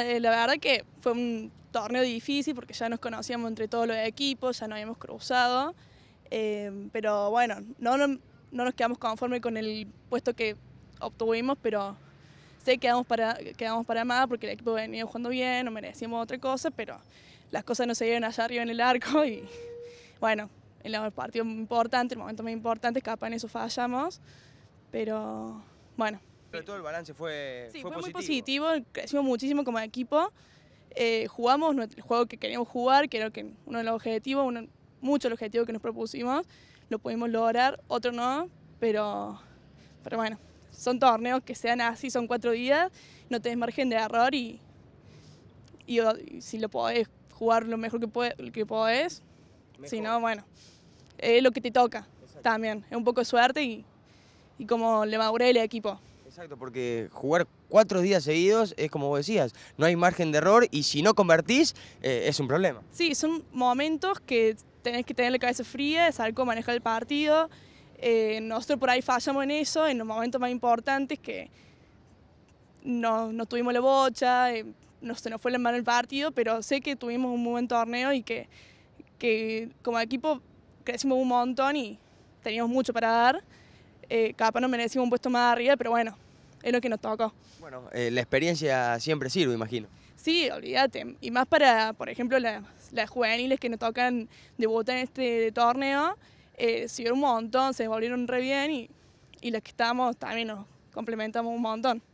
Eh, la verdad que fue un torneo difícil porque ya nos conocíamos entre todos los equipos, ya no habíamos cruzado, eh, pero bueno, no, nos quedamos conformes con el puesto que obtuvimos, pero sé quedamos para, quedamos para más porque el equipo venía jugando bien, nos merecíamos otra cosa, pero las cosas no se dieron allá arriba en el arco y bueno, en los partidos importante, el momento momentos más importante, capaz en eso fallamos, pero bueno. Pero todo el balance fue, fue, positivo. muy positivo, crecimos muchísimo como equipo. Eh, jugamos el juego que queríamos jugar, que que uno de los objetivos, uno, mucho el objetivo que nos propusimos, lo pudimos lograr, otro no, pero, pero bueno, son torneos que sean así, son cuatro días, no des margen de error y, y, si lo podés jugar lo mejor que, puede, que podés, si no, bueno, es lo que te toca también, es un poco de suerte y, como le maduré el equipo. Exacto, porque jugar cuatro días seguidos es como vos decías, no hay margen de error y si no convertís eh, es un problema. Sí, son momentos que tenés que tener la cabeza fría, saber cómo manejar el partido. Eh, nosotros por ahí fallamos en eso, en los momentos más importantes que no, tuvimos la bocha, eh, no se nos fue la mano el partido, pero sé que tuvimos un muy buen torneo y que, que como equipo crecimos un montón y teníamos mucho para dar eh, capaz no merecimos un puesto más arriba, pero bueno, es lo que nos tocó. Bueno, eh, la experiencia siempre sirve, imagino. Sí, olvídate. Y más para, por ejemplo, las, juveniles que nos tocan debutar en este torneo, eh, un montón, se volvieron re bien y, y las que estamos también nos complementamos un montón.